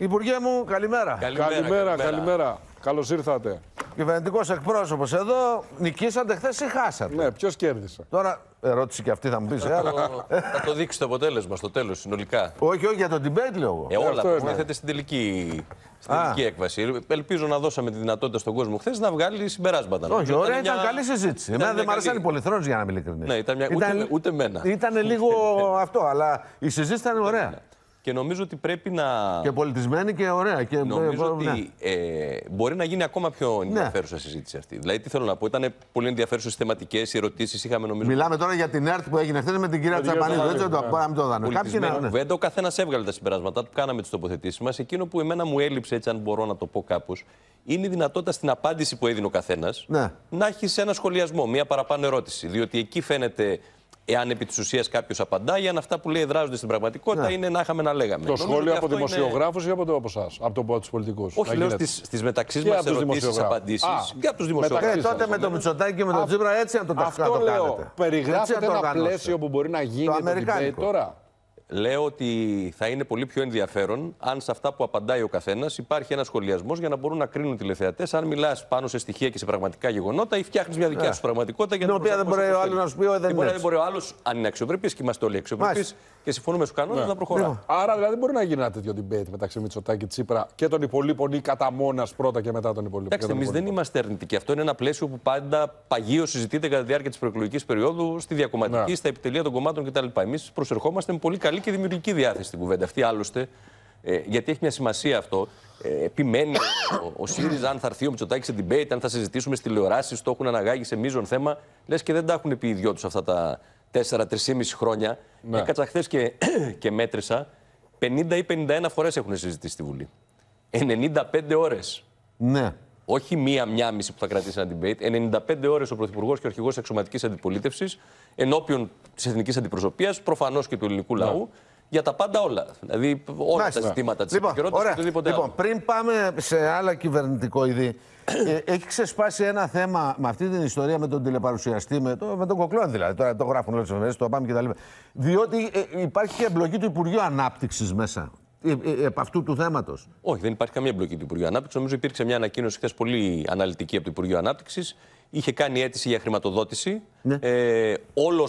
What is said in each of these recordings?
Υπουργέ μου, καλημέρα. Καλημέρα, καλημέρα. καλημέρα. Καλώς ήρθατε. Κυβερνητικός εκπρόσωπος εδώ, νικήσατε χθες ή χάσατε. Ναι, ποιος κέρδισε. Τώρα, ερώτηση και αυτή θα μου πεις. Ε, θα, το δείξει το αποτέλεσμα στο τέλος, συνολικά. Όχι, όχι, για τον debate λέω εγώ. Ε, όλα που θέτε στην τελική στην τελική έκβαση. Ελπίζω να δώσαμε τη δυνατότητα στον κόσμο χθες να βγάλει συμπεράσματα. Ναι. Όχι, ωραία, ήταν, καλή συζήτηση. Εμένα δεν μου αρέσαν για να είμαι ειλικρινής. Ναι, ήταν μια... Ούτε, ούτε μένα. Ήταν λίγο αυτό, αλλά η συζήτηση ήταν ωραία. Και νομίζω ότι πρέπει να. Και πολιτισμένη και ωραία. Και... Νομίζω ε, ε, ότι ναι. ε, μπορεί να γίνει ακόμα πιο ναι. ενδιαφέρουσα ναι. συζήτηση αυτή. Δηλαδή, τι θέλω να πω, ήταν πολύ ενδιαφέρουσες θεματικές ερωτήσεις. Είχαμε νομίζω. Μιλάμε τώρα για την ΕΡΤ που έγινε χθες με την κυρία Τσαπανίδη. Δεν ξέρω να μην το ναι. δάνε. Κάποιοι να. ο καθένας έβγαλε τα συμπεράσματά του, κάναμε τις τοποθετήσεις μας. Εκείνο που εμένα μου έλειψε, έτσι αν μπορώ να το πω κάπως, είναι η δυνατότητα στην απάντηση που έδινε ο καθένας ναι. να έχει ένα σχολιασμό, μία παραπάνω ερώτηση. Διότι εκεί φαίνεται εάν επί της ουσίας κάποιος απαντάει, αν αυτά που λέει δράζονται στην πραγματικότητα ναι. είναι να είχαμε να λέγαμε. Το σχόλιο από δημοσιογράφους ή από το από εσάς, από τους πολιτικούς. Όχι, λέω στι μεταξύ μα ερωτήσει, απαντήσει. Και από τους δημοσιογράφου. Ε, τότε με το Μητσοτάκι και με τον Τζίπρα έτσι να το Αυτό λέω. Περιγράφεται ένα πλαίσιο που μπορεί να γίνει τώρα. Λέω ότι θα είναι πολύ πιο ενδιαφέρον αν σε αυτά που απαντάει ο καθένας υπάρχει ένας σχολιασμός για να μπορούν να κρίνουν τηλεθεατές. Αν μιλάς πάνω σε στοιχεία και σε πραγματικά γεγονότα ή φτιάχνεις μια δικιά ναι. σου πραγματικότητα για την οποία δεν μπορεί ο άλλο να σου πει δεν μπορεί. Δεν μπορεί ο άλλος, αν είναι αξιοπρεπής και είμαστε όλοι αξιοπρεπείς και συμφωνούμε στους κανόνες, ναι. να προχωρά. Ναι. Άρα δηλαδή δεν μπορεί να γίνει ένα τέτοιο debate μεταξύ Μητσοτάκη Τσίπρα και των υπολείπων ή κατά μόνας πρώτα και μετά των υπολείπων. Εντάξει, εμείς δεν είμαστε αρνητικοί. Αυτό είναι ένα πλαίσιο που πάντα παγίως συζητείται κατά τη διάρκεια της προεκλογικής περίοδου στη διακομματική, στα επιτελεία των κομμάτων κτλ. Εμείς προσερχόμαστε με πολύ καλή και δημιουργική διάθεση στην κουβέντα αυτή. Άλλωστε, ε, γιατί έχει μια σημασία αυτό. Ε, επιμένει ο, ο ΣΥΡΙΖΑ αν θα έρθει ο Μητσοτάκη σε debate, αν θα συζητήσουμε στις τηλεοράσεις, το έχουν αναγάγει σε μείζον θέμα. Λες και δεν τα έχουν πει οι δυο τους αυτά τα 4-3,5 χρόνια. Ναι. Έκατσα χθες και, και μέτρησα. 50 ή 51 φορές έχουν συζητήσει στη Βουλή. 95 ώρες. Ναι όχι μία-μία μισή που θα κρατήσει ένα debate. 95 ώρες ο Πρωθυπουργός και ο Αρχηγός Εξωματικής Αντιπολίτευσης ενώπιον της Εθνικής Αντιπροσωπείας, προφανώς και του ελληνικού ναι. λαού, για τα πάντα όλα. Δηλαδή όλα τα ζητήματα της λοιπόν, επικαιρότητας και οτιδήποτε Λοιπόν, πριν πάμε σε άλλα κυβερνητικό είδη, ε, έχει ξεσπάσει ένα θέμα με αυτή την ιστορία με τον τηλεπαρουσιαστή, με, το, με τον Κοκλόν δηλαδή. Τώρα το γράφουν όλες τις εφημερίδες, το πάμε λοιπά. Διότι ε, υπάρχει και εμπλοκή του Υπουργείου Ανάπτυξης μέσα επ' ε, ε, αυτού του θέματος. Όχι, δεν υπάρχει καμία εμπλοκή του Υπουργείου Ανάπτυξης. Νομίζω υπήρξε μια ανακοίνωση χθες πολύ αναλυτική από το Υπουργείο Ανάπτυξης. Είχε κάνει αίτηση για χρηματοδότηση. Ναι. Ε, Όλος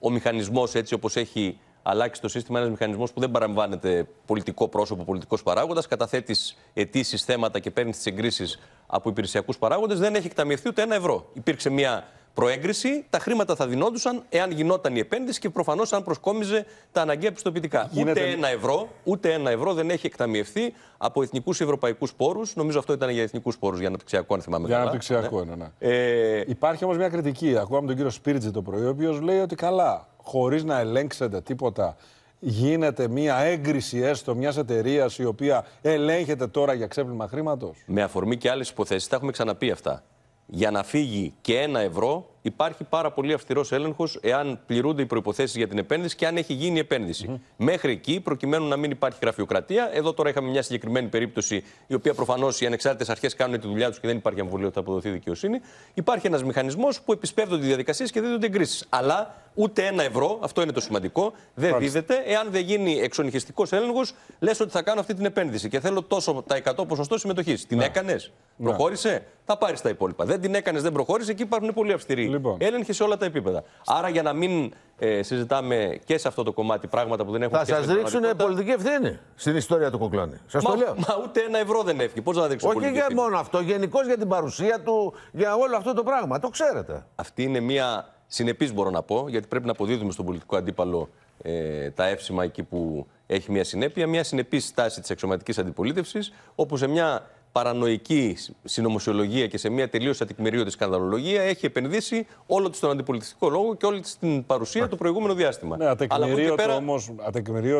ο μηχανισμός, έτσι όπως έχει αλλάξει το σύστημα, ένας μηχανισμός που δεν παραμβάνεται πολιτικό πρόσωπο, πολιτικός παράγοντας. Καταθέτεις αιτήσεις, θέματα και παίρνεις τις εγκρίσεις από υπηρεσιακούς παράγοντες. Δεν έχει εκταμιευθεί ούτε ένα ευρώ. Υπήρξε μια προέγκριση, τα χρήματα θα δινόντουσαν εάν γινόταν η επένδυση και προφανώς αν προσκόμιζε τα αναγκαία πιστοποιητικά. Γίνεται... Ούτε ένα ευρώ, ούτε ένα ευρώ δεν έχει εκταμιευθεί από εθνικούς ή ευρωπαϊκούς πόρους. Νομίζω αυτό ήταν για εθνικούς πόρους, για αναπτυξιακό, αν θυμάμαι. Για καλά. αναπτυξιακό, ναι. ναι. ναι. Ε... Υπάρχει όμως μια κριτική. Ακούγαμε τον κύριο Σπίριτζε το πρωί, ο οποίος λέει ότι καλά, χωρίς να ελέγξετε τίποτα γίνεται μια έγκριση έστω μιας εταιρείας η οποία ελέγχεται τώρα για ξέπλυμα χρήματος. Με αφορμή και άλλες υποθέσεις, τα έχουμε ξαναπεί αυτά για να φύγει και ένα ευρώ υπάρχει πάρα πολύ αυστηρός έλεγχος εάν πληρούνται οι προποθέσει για την επένδυση και αν έχει γίνει η επένδυση. Mm -hmm. Μέχρι εκεί, προκειμένου να μην υπάρχει γραφειοκρατία. Εδώ τώρα είχαμε μια συγκεκριμένη περίπτωση, η οποία προφανώς οι ανεξάρτητες αρχές κάνουν τη δουλειά τους και δεν υπάρχει αμβολία ότι θα αποδοθεί δικαιοσύνη. Υπάρχει ένας μηχανισμός που επισπεύδονται οι διαδικασίες και δίδονται εγκρίσεις. Αλλά ούτε ένα ευρώ, αυτό είναι το σημαντικό, δεν Μάλιστα. δίδεται. Εάν δεν γίνει εξονυχιστικός έλεγχος, λες ότι θα κάνω αυτή την επένδυση και θέλω τόσο τα 100 ποσοστό συμμετοχής. Την έκανε, προχώρησε, θα πάρεις τα υπόλοιπα. Δεν την έκανες, δεν προχώρησε εκεί υπάρχουν πολύ αυστηροί λοιπόν, Λοιπόν. Έλεγχε σε όλα τα επίπεδα. Άρα για να μην ε, συζητάμε και σε αυτό το κομμάτι πράγματα που δεν έχουν Θα σα ρίξουν πολιτική ευθύνη στην ιστορία του Κοκλάνη. Σας το λέω. Μα ούτε ένα ευρώ δεν έφυγε. Πώς να ευθύνη. Όχι για μόνο αυτό, γενικώς για την παρουσία του, για όλο αυτό το πράγμα. Το ξέρετε. Αυτή είναι μια συνεπής, μπορώ να πω, γιατί πρέπει να αποδίδουμε στον πολιτικό αντίπαλο ε, τα εύσημα εκεί που έχει μια συνέπεια. Μια συνεπής στάση της εξωματικής αντιπολίτευσης, όπου σε μια παρανοϊκή συνωμοσιολογία και σε μια τελείως ατεκμηρίωτη σκανδαλολογία έχει επενδύσει όλο της στον αντιπολιτιστικό λόγο και όλη την παρουσία το προηγούμενο διάστημα. Ναι, ατεκμηρίωτο πέρα... όμως,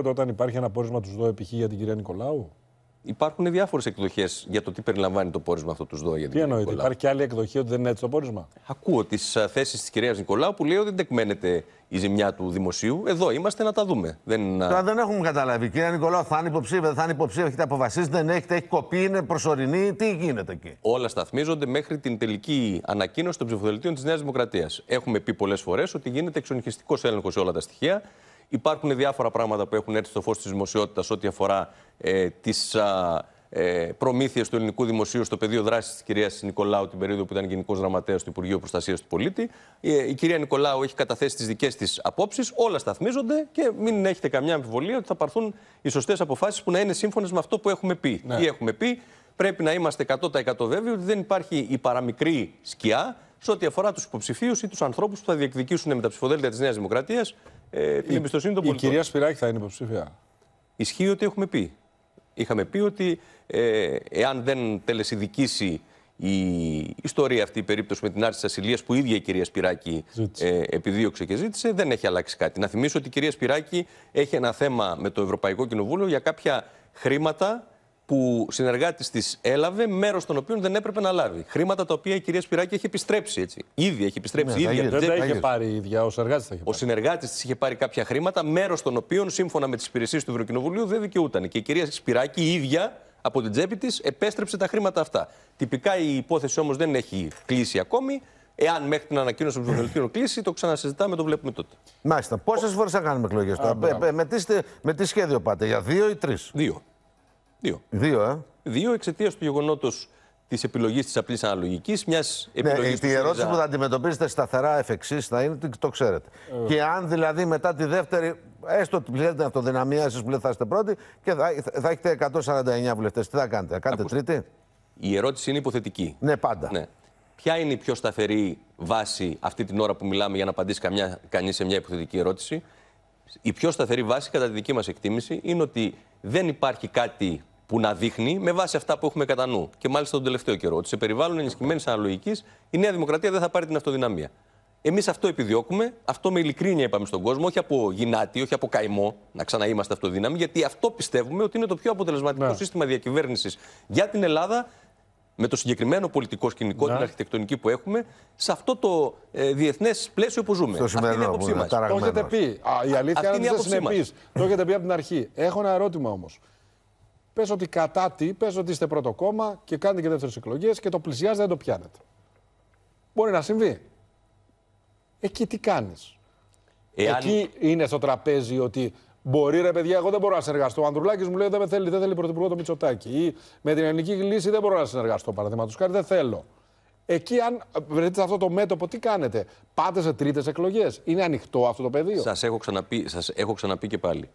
όταν υπάρχει ένα πόρισμα τους ΔΟΕ π.χ. για την κυρία Νικολάου υπάρχουν διάφορες εκδοχές για το τι περιλαμβάνει το πόρισμα αυτό τους ΔΟΕ. Τι εννοείται, υπάρχει και άλλη εκδοχή ότι δεν είναι έτσι το πόρισμα. Ακούω τις ε, θέσεις της κυρίας Νικολάου που λέει ότι δεν τεκμένεται η ζημιά του δημοσίου. Εδώ είμαστε να τα δούμε. Δεν... Τώρα δεν έχουμε καταλάβει. Κυρία Νικολάου, θα είναι υποψήφια, θα είναι υποψήφια, έχετε αποφασίσει, δεν έχετε, έχει κοπεί, είναι προσωρινή. Τι γίνεται εκεί. Όλα σταθμίζονται μέχρι την τελική ανακοίνωση των ψηφοδελτίων της Νέας Δημοκρατίας. Έχουμε πει πολλές φορές ότι γίνεται εξονυχιστικός έλεγχος σε όλα τα στοιχεία. Υπάρχουν διάφορα πράγματα που έχουν έρθει στο φως της δημοσιότητας ό,τι αφορά ε, τις ε, προμήθειες του ελληνικού δημοσίου στο πεδίο δράσης της κυρίας Νικολάου την περίοδο που ήταν γενικός Γραμματέας του Υπουργείου Προστασίας του Πολίτη. Η, ε, η κυρία Νικολάου έχει καταθέσει τις δικές της απόψεις, όλα σταθμίζονται και μην έχετε καμιά αμφιβολία ότι θα πάρθουν οι σωστές αποφάσεις που να είναι σύμφωνες με αυτό που έχουμε πει. Ναι. Ή έχουμε πει πρέπει να είμαστε 100% βέβαιοι ότι δεν υπάρχει η παραμικρή σκιά σε ό,τι αφορά τους υποψηφίους ή τους ανθρώπους που θα διεκδικήσουν με τα ψηφοδέλτια της Νέας Δημοκρατίας ε, την εμπιστοσύνη Η κυρία Σπυράκη θα είναι υποψήφια. Ισχύει ότι έχουμε πει. Είχαμε πει ότι ε, εάν δεν τελεσυδικήσει η ιστορία αυτή, η περίπτωση με την άρση της ασυλίας που η ίδια η κυρία Σπυράκη ε, επιδίωξε και ζήτησε, δεν έχει αλλάξει κάτι. Να θυμίσω ότι η κυρία Σπυράκη έχει ένα θέμα με το Ευρωπαϊκό Κοινοβούλιο για κάποια χρήματα που συνεργάτης της έλαβε, μέρος των οποίων δεν έπρεπε να λάβει. Χρήματα τα οποία η κυρία Σπυράκη έχει επιστρέψει. Έτσι. Ήδη έχει επιστρέψει. Ναι, ίδια, δεν τα είχε πάρει η ίδια, ο συνεργάτης τα είχε πάρει. Ο συνεργάτης της είχε πάρει κάποια χρήματα, μέρος των οποίων σύμφωνα με τις υπηρεσίες του Ευρωκοινοβουλίου δεν δικαιούταν. Και η κυρία Σπυράκη η ίδια από την τσέπη της επέστρεψε τα χρήματα αυτά. Τυπικά η υπόθεση όμως δεν έχει κλείσει ακόμη. Εάν μέχρι την ανακοίνωση του Βελτίου κλείσει, το ξανασυζητάμε, το βλέπουμε τότε. Μάλιστα. Πόσες φορές θα κάνουμε εκλογές τώρα, ε, ε, με τι, με τι σχέδιο πάτε, για δύο ή τρεις. Δύο. Δύο. Δύο, ε. Δύο εξαιτίας του γεγονότος της επιλογής της απλής αναλογικής, μιας επιλογή. Ναι, η ερώτηση που θα αντιμετωπίσετε σταθερά εφ' εξής θα είναι ότι το ξέρετε. Ε. Και αν δηλαδή μετά τη δεύτερη, έστω ότι πληρώνετε αυτοδυναμία, σα που λέτε θα είστε πρώτοι και θα, θα έχετε 149 βουλευτές, τι θα κάνετε, θα κάνετε τρίτη. Η ερώτηση είναι υποθετική. Ναι, πάντα. Ναι. Ποια είναι η πιο σταθερή βάση αυτή την ώρα που μιλάμε για να απαντήσει κανείς σε μια υποθετική ερώτηση. Η πιο σταθερή βάση, κατά τη δική μας εκτίμηση, είναι ότι δεν υπάρχει κάτι που να δείχνει με βάση αυτά που έχουμε κατά νου. Και μάλιστα τον τελευταίο καιρό. Ότι σε περιβάλλον ενισχυμένης αναλογικής η Νέα Δημοκρατία δεν θα πάρει την αυτοδυναμία. Εμείς αυτό επιδιώκουμε, αυτό με ειλικρίνεια είπαμε στον κόσμο, όχι από γυνάτι, όχι από καημό, να ξαναείμαστε αυτοδύναμοι, γιατί αυτό πιστεύουμε ότι είναι το πιο αποτελεσματικό ναι. σύστημα διακυβέρνησης για την Ελλάδα, με το συγκεκριμένο πολιτικό σκηνικό, ναι. την αρχιτεκτονική που έχουμε, σε αυτό το ε, διεθνές πλαίσιο που ζούμε. Στο είναι η άποψή μα. η αλήθεια είναι ότι δεν Το έχετε πει από την αρχή. Έχω ένα ερώτημα όμως. Πες ότι κατά τι, πες ότι είστε πρώτο κόμμα και κάνετε και δεύτερες εκλογές και το πλησιάζετε, δεν το πιάνετε. Μπορεί να συμβεί. Εκεί τι κάνεις. Εάν... Εκεί είναι στο τραπέζι ότι μπορεί ρε παιδιά, εγώ δεν μπορώ να συνεργαστώ. Ο Ανδρουλάκης μου λέει δεν με θέλει, δεν θέλει πρωθυπουργό το Μητσοτάκι. Ή με την ελληνική λύση δεν μπορώ να συνεργαστώ. Παραδείγματος χάρη δεν θέλω. Εκεί, αν βρεθείτε σε αυτό το μέτωπο, τι κάνετε. Πάτε σε τρίτες εκλογές. Είναι ανοιχτό αυτό το πεδίο. Σας έχω, έχω ξαναπεί και πάλι.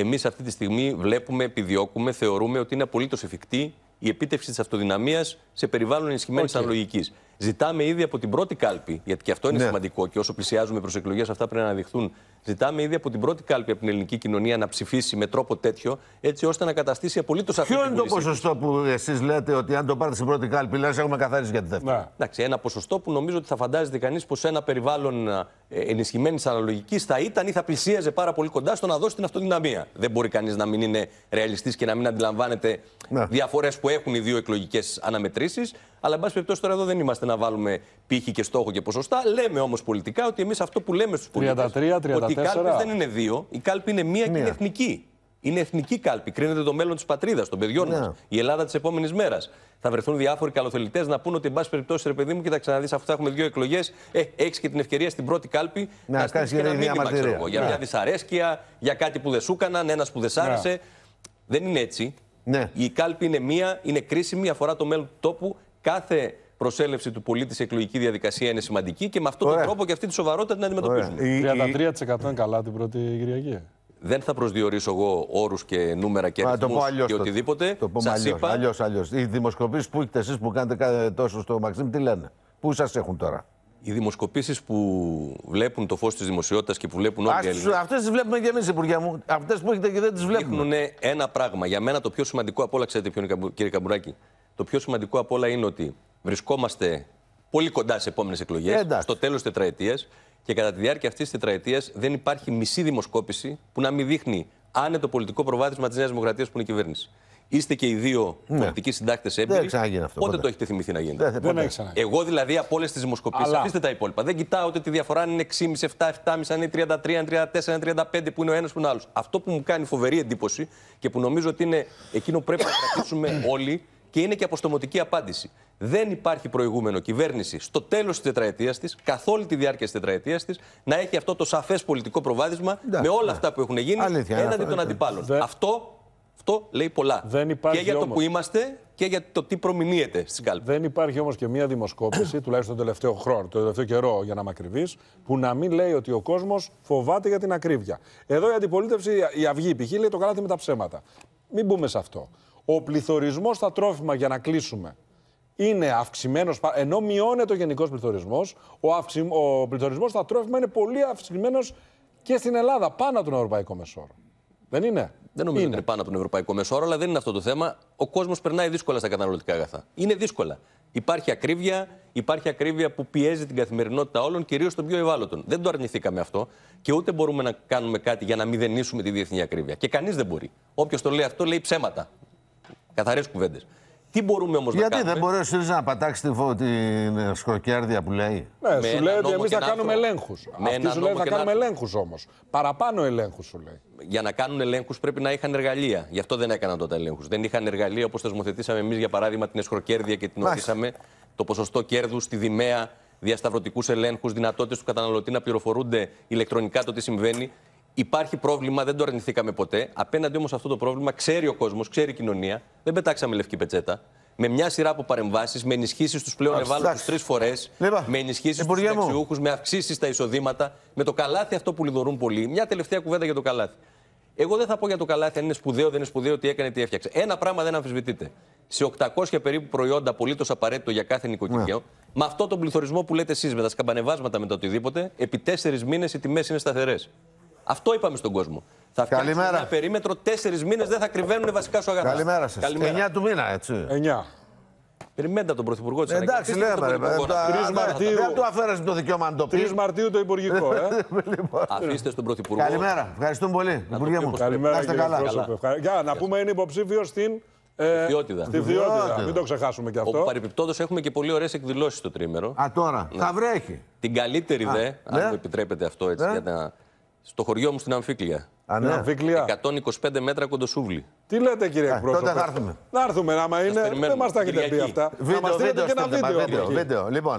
Εμείς αυτή τη στιγμή βλέπουμε, επιδιώκουμε, θεωρούμε ότι είναι απολύτως εφικτή η επίτευξη της αυτοδυναμίας σε περιβάλλον ενισχυμένης okay. Ζητάμε ήδη από την πρώτη κάλπη, γιατί και αυτό είναι ναι. σημαντικό και όσο πλησιάζουμε προς εκλογές, αυτά πρέπει να αναδειχθούν. Ζητάμε ήδη από την πρώτη κάλπη από την ελληνική κοινωνία να ψηφίσει με τρόπο τέτοιο, έτσι ώστε να καταστήσει απολύτως αυτή Ποιο είναι το ποσοστό που εσείς λέτε ότι αν το πάρετε στην πρώτη κάλπη, λες, έχουμε καθαρίσει για τη δεύτερη. Ναι. Εντάξει, ένα ποσοστό που νομίζω ότι θα φαντάζεται κανείς πως ένα περιβάλλον ε, ενισχυμένης αναλογικής θα ήταν ή θα πλησίαζε πάρα πολύ κοντά στο να δώσει την αυτοδυναμία. Δεν μπορεί κανείς να μην είναι ρεαλιστής και να μην αντιλαμβάνεται ναι. διαφορές που έχουν οι δύο εκλογικές αναμετρήσεις. Αλλά, εν πάση περιπτώσει, τώρα εδώ δεν είμαστε να βάλουμε πύχη και στόχο και ποσοστά. Λέμε όμως πολιτικά ότι εμείς αυτό που λέμε στους πολίτες. Ότι οι κάλπε δεν είναι δύο. Η κάλπη είναι μία, μία. και είναι εθνική. Είναι εθνική κάλπη. Κρίνεται το μέλλον της πατρίδας, των παιδιών ναι. μας. Η Ελλάδα της επόμενης μέρας. Θα βρεθούν διάφοροι καλοθελητές να πούν ότι, εν πάση περιπτώσει, ρε παιδί μου, και να δεις, αφού θα έχουμε δύο εκλογές, ε, έχεις και την ευκαιρία στην πρώτη κάλπη να, να και ένα μήνυμα, ξέρω εγώ. Για μια ναι. δυσαρέσκεια, για κάτι που δεν σου έκαναν, ένας που δεν σ' ναι. άρεσε. Δεν είναι έτσι. Ναι. Η κάλπη είναι μία, είναι κρίσιμη, αφορά το μέλλον του τόπου κάθε προσέλευση του πολίτη σε εκλογική διαδικασία είναι σημαντική και με αυτόν τον τρόπο και αυτή τη σοβαρότητα την αντιμετωπίζουμε. 33% είναι καλά την πρώτη Κυριακή. Δεν θα προσδιορίσω εγώ όρους και νούμερα και αριθμού και οτιδήποτε. Το πούμε αλλιώς. Είπα... Οι δημοσκοπήσεις που έχετε εσείς που κάνετε τόσο στο Μαξίμ, τι λένε. Πού σας έχουν τώρα. Οι δημοσκοπήσεις που βλέπουν το φως της δημοσιότητας και που βλέπουν όλοι οι Έλληνες. Αυτές τις βλέπουμε και εμείς, Υπουργέ μου. Αυτές που έχετε και δεν τις βλέπουμε. Δείχνουν ένα πράγμα. Για μένα το πιο σημαντικό από όλα, ξέρετε ποιο είναι, κύριε Καμπουράκη. Το πιο σημαντικό απ' όλα είναι ότι βρισκόμαστε πολύ κοντά στι επόμενες εκλογές, ε, στο τέλος τη τετραετίας. Και κατά τη διάρκεια αυτής της τετραετίας δεν υπάρχει μισή δημοσκόπηση που να μην δείχνει άνετο πολιτικό προβάδισμα της Νέας Δημοκρατίας που είναι η κυβέρνηση. Είστε και οι δύο ναι. πολιτικοί συντάκτες έμπειροι. Δεν αυτό. Πότε, το έχετε θυμηθεί να γίνει. Δεν, δεν Εγώ δηλαδή από όλες τις δημοσκοπήσεις, Αλλά... αφήστε τα υπόλοιπα. Δεν κοιτάω ότι τη διαφορά είναι 6,5, 7, 7,5, αν είναι 33, 34, 35 που είναι ο ένας που είναι ο άλλος. Αυτό που μου κάνει φοβερή εντύπωση και που νομίζω ότι είναι εκείνο που πρέπει να κρατήσουμε όλοι και είναι και αποστομωτική απάντηση. Δεν υπάρχει προηγούμενο κυβέρνηση στο τέλος της τετραετίας της, καθ' όλη τη διάρκεια της τετραετίας της, να έχει αυτό το σαφές πολιτικό προβάδισμα με όλα ναι. αυτά που έχουν γίνει Αλήθεια, έναντι των αντιπάλων. Αυτό, αυτό λέει πολλά. Δεν υπάρχει και για το που είμαστε και για το τι προμηνύεται στην κάλπη. Δεν υπάρχει όμως και μία δημοσκόπηση, τουλάχιστον τον τελευταίο χρόνο, τον τελευταίο καιρό για να είμαι ακριβή, που να μην λέει ότι ο κόσμος φοβάται για την ακρίβεια. Εδώ η αντιπολίτευση, η Αυγή, π.χ., λέει το καλάθι με τα ψέματα. Μην μπούμε σε αυτό. Ο πληθωρισμός στα τρόφιμα, για να κλείσουμε, είναι αυξημένος, ενώ μειώνεται ο γενικός πληθωρισμός, ο, αυξη... ο πληθωρισμός στα τρόφιμα είναι πολύ αυξημένος και στην Ελλάδα, πάνω από τον ευρωπαϊκό μεσόρο. Δεν είναι. Δεν νομίζω είναι. ότι είναι πάνω από τον ευρωπαϊκό μεσόρο, αλλά δεν είναι αυτό το θέμα. Ο κόσμος περνάει δύσκολα στα καταναλωτικά αγαθά. Είναι δύσκολα. Υπάρχει ακρίβεια, υπάρχει ακρίβεια που πιέζει την καθημερινότητα όλων, κυρίως των πιο ευάλωτων. Δεν το αρνηθήκαμε αυτό και ούτε μπορούμε να κάνουμε κάτι για να μηδενίσουμε τη διεθνή ακρίβεια. Και κανείς δεν μπορεί. Όποιος το λέει αυτό λέει ψέματα. Καθαρές κουβέντες. Τι μπορούμε όμως να κάνουμε. Γιατί δεν μπορεί ο ΣΥΡΙΖΑ να πατάξεις την ε, σχροκέρδια που λέει. Ναι, σου λέει ότι εμεί θα κάνουμε ελέγχου. Αυτή σου λέει θα κάνουμε ελέγχους όμως. Παραπάνω ελέγχους σου λέει. Για να κάνουν ελέγχους πρέπει να είχαν εργαλεία. Γι' αυτό δεν έκαναν τότε ελέγχους. Δεν είχαν εργαλεία όπως θεσμοθετήσαμε εμείς για παράδειγμα την σκροκέρδια και την ορίσαμε. Το ποσοστό κέρδους στη Δημαία διασταυρωτικούς ελέγχους, δυνατότητες του καταναλωτή να πληροφορούνται ηλεκτρονικά το τι συμβαίνει. Υπάρχει πρόβλημα, δεν το αρνηθήκαμε ποτέ. Απέναντι όμως αυτό το πρόβλημα ξέρει ο κόσμος, ξέρει η κοινωνία. Δεν πετάξαμε λευκή πετσέτα. Με μια σειρά από παρεμβάσεις, με ενισχύσεις τους πλέον ευάλωτου τρεις φορές, ναι, με ενισχύσεις στου δεξιούχου, με αυξήσεις στα εισοδήματα, με το καλάθι αυτό που λιδωρούν πολύ. Μια τελευταία κουβέντα για το καλάθι. Εγώ δεν θα πω για το καλάθι αν είναι σπουδαίο, δεν είναι σπουδαίο, τι έκανε, τι έφτιαξε. Ένα πράγμα δεν αμφισβητείται. Σε 800 περίπου προϊόντα, απολύτως απαραίτητο για κάθε νοικοκυριό, yeah. Ναι. με αυτό τον πληθωρισμό που λέτε εσείς, με τα σκαμπανεβάσματα, με το οτιδήποτε, επί τέσσερις μήνες οι τιμές είναι σταθερές. Αυτό είπαμε στον κόσμο. Θα φτιάξουμε ένα περίμετρο, τέσσερις μήνες δεν θα κρυβαίνουν βασικά σου αγαθά. Καλημέρα σας. 9 του μήνα, έτσι. 9. Περιμένετε τον Πρωθυπουργό της ε, Εντάξει, λέμε. Δεν του αφαίρεσε το δικαίωμα να το πεις. Τρεις Μαρτίου το Υπουργικό. Ε. Λοιπόν. Αφήστε στον Πρωθυπουργό. Καλημέρα. Ευχαριστούμε πολύ. Υπουργέ μου. Καλημέρα. καλά. Για να πούμε, είναι υποψήφιος στην. Ε, Μην το ξεχάσουμε κι αυτό. Παρεπιπτόντω έχουμε και πολύ ωραίες εκδηλώσεις το τρίμερο. Α, τώρα. Ναι. Θα βρέχει. Την καλύτερη δε, αν ναι. μου επιτρέπετε αυτό έτσι ναι. για να στο χωριό μου στην Αμφίκλια. Ναι. Αμφίκλια. 125 μέτρα κοντοσούβλη. Τι λέτε κύριε εκπρόσωπε. Τότε θα έρθουμε. Να έρθουμε, άμα είναι. Δεν μας τα έχετε πει αυτά. Βίντεο, να μας βίντεο, και ένα βίντεο. βίντεο. Λοιπόν,